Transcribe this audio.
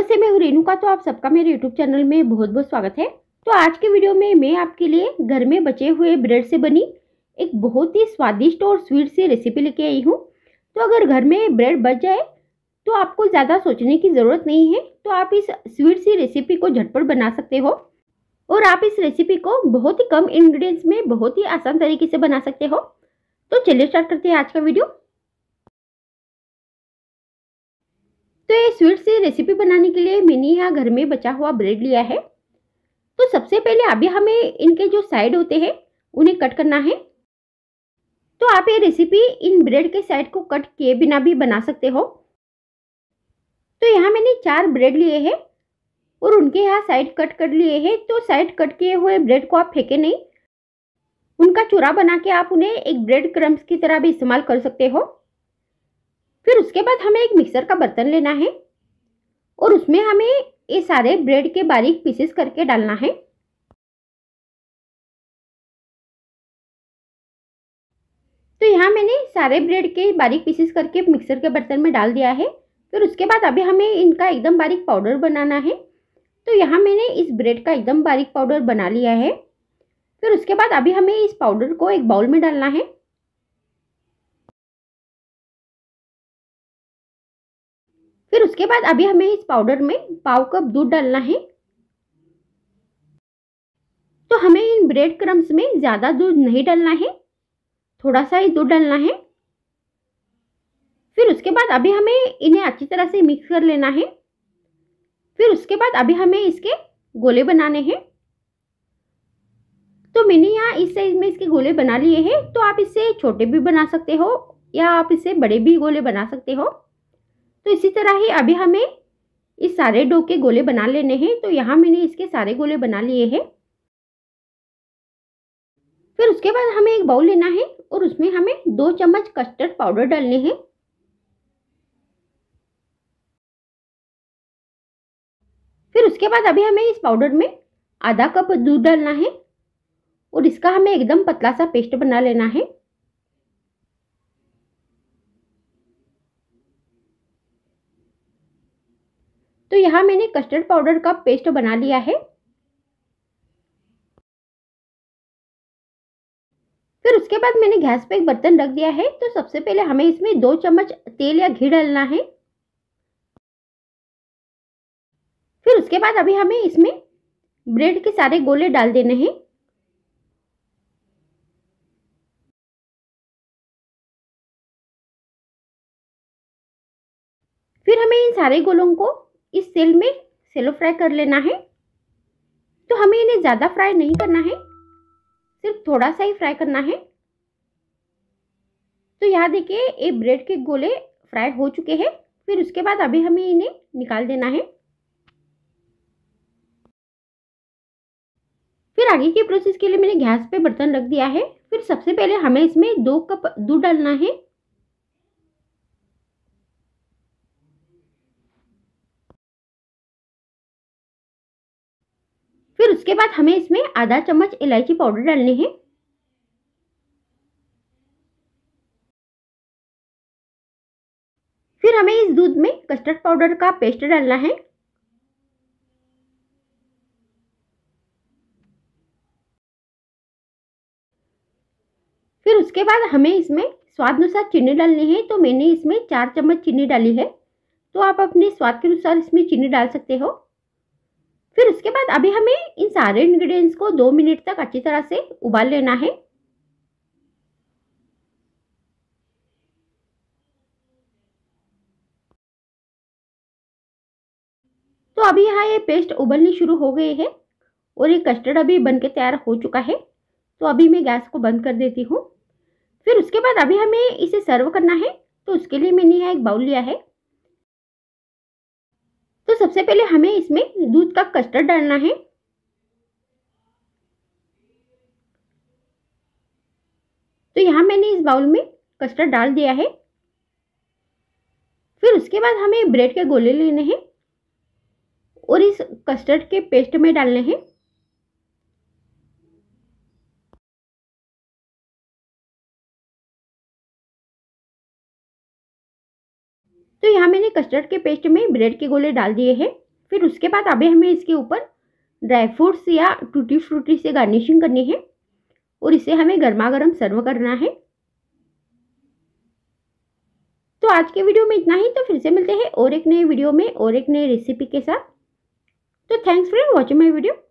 नमस्ते मैं हूँ रेणुका तो आप सबका मेरे यूट्यूब चैनल में बहुत बहुत स्वागत है तो आज के वीडियो में मैं आपके लिए घर में बचे हुए ब्रेड से बनी एक बहुत ही स्वादिष्ट और स्वीट सी रेसिपी लेके आई हूँ तो अगर घर में ब्रेड बच जाए तो आपको ज़्यादा सोचने की ज़रूरत नहीं है तो आप इस स्वीट सी रेसिपी को झटपट बना सकते हो और आप इस रेसिपी को बहुत ही कम इन्ग्रीडियंट्स में बहुत ही आसान तरीके से बना सकते हो तो चलिए स्टार्ट करते हैं आज का वीडियो तो ये स्वीट से रेसिपी बनाने के लिए मैंने यहाँ घर में बचा हुआ ब्रेड लिया है तो सबसे पहले अभी हमें इनके जो साइड होते हैं उन्हें कट करना है तो आप ये रेसिपी इन ब्रेड के साइड को कट किए बिना भी बना सकते हो तो यहाँ मैंने चार ब्रेड लिए हैं और उनके यहाँ साइड कट कर लिए हैं तो साइड कट किए हुए ब्रेड को आप फेंके नहीं उनका चूरा बना के आप उन्हें एक ब्रेड क्रम्स की तरह भी इस्तेमाल कर सकते हो फिर उसके बाद हमें एक मिक्सर का बर्तन लेना है और उसमें हमें ये सारे ब्रेड के बारीक पीसेस करके डालना है तो यहाँ मैंने सारे ब्रेड के बारीक पीसेस करके मिक्सर के बर्तन में डाल दिया है फिर उसके बाद अभी हमें इनका एकदम बारीक पाउडर बनाना है तो यहाँ मैंने इस ब्रेड का एकदम बारीक पाउडर बना लिया है फिर उसके बाद अभी हमें इस पाउडर को एक बाउल में डालना है फिर उसके बाद अभी हमें इस पाउडर में पाव कप दूध डालना है तो हमें इन ब्रेड क्रम्स में ज़्यादा दूध नहीं डालना है थोड़ा सा ही दूध डालना है फिर उसके बाद अभी हमें इन्हें अच्छी तरह से मिक्स कर लेना है फिर उसके बाद अभी हमें इसके गोले बनाने हैं तो मैंने यहाँ इस साइज में इसके गोले बना लिए हैं तो आप इसे छोटे भी बना सकते हो या आप इसे बड़े भी गोले बना सकते हो तो इसी तरह ही अभी हमें इस सारे डो के गोले बना लेने हैं तो यहाँ मैंने इसके सारे गोले बना लिए हैं फिर उसके बाद हमें एक बाउल लेना है और उसमें हमें दो चम्मच कस्टर्ड पाउडर डालने हैं फिर उसके बाद अभी हमें इस पाउडर में आधा कप दूध डालना है और इसका हमें एकदम पतला सा पेस्ट बना लेना है तो यहाँ मैंने कस्टर्ड पाउडर का पेस्ट बना लिया है फिर उसके बाद मैंने गैस पे एक बर्तन रख दिया है तो सबसे पहले हमें इसमें दो चम्मच तेल या घी डालना है फिर उसके बाद अभी हमें इसमें ब्रेड के सारे गोले डाल देने हैं फिर हमें इन सारे गोलों को इस तेल में सेलो फ्राई कर लेना है तो हमें इन्हें ज़्यादा फ्राई नहीं करना है सिर्फ थोड़ा सा ही फ्राई करना है तो यहाँ देखिए ये ब्रेड के गोले फ्राई हो चुके हैं फिर उसके बाद अभी हमें इन्हें निकाल देना है फिर आगे के प्रोसेस के लिए मैंने गैस पे बर्तन रख दिया है फिर सबसे पहले हमें इसमें दो कप दूध डालना है उसके बाद हमें इसमें आधा चम्मच इलायची पाउडर डालनी है फिर हमें इस दूध में कस्टर्ड पाउडर का पेस्ट डालना है फिर उसके बाद हमें इसमें स्वाद अनुसार चीनी डालनी है तो मैंने इसमें चार चम्मच चीनी डाली है तो आप अपने स्वाद के अनुसार इसमें चीनी डाल सकते हो फिर उसके बाद अभी हमें इन सारे इंग्रेडिएंट्स को दो मिनट तक अच्छी तरह से उबाल लेना है तो अभी यहाँ ये पेस्ट उबलनी शुरू हो गई है और ये कस्टर्ड अभी बन के तैयार हो चुका है तो अभी मैं गैस को बंद कर देती हूँ फिर उसके बाद अभी हमें इसे सर्व करना है तो उसके लिए मैंने यहाँ एक बाउल लिया है तो सबसे पहले हमें इसमें दूध का कस्टर्ड डालना है तो यहाँ मैंने इस बाउल में कस्टर्ड डाल दिया है फिर उसके बाद हमें ब्रेड के गोले लेने हैं और इस कस्टर्ड के पेस्ट में डालने हैं तो यहाँ मैंने कस्टर्ड के पेस्ट में ब्रेड के गोले डाल दिए हैं फिर उसके बाद अभी हमें इसके ऊपर ड्राई फ्रूट्स या टूटी फ्रूटी से गार्निशिंग करनी है और इसे हमें गर्मा गर्म सर्व करना है तो आज के वीडियो में इतना ही तो फिर से मिलते हैं और एक नए वीडियो में और एक नए रेसिपी के साथ तो thanks for watching my video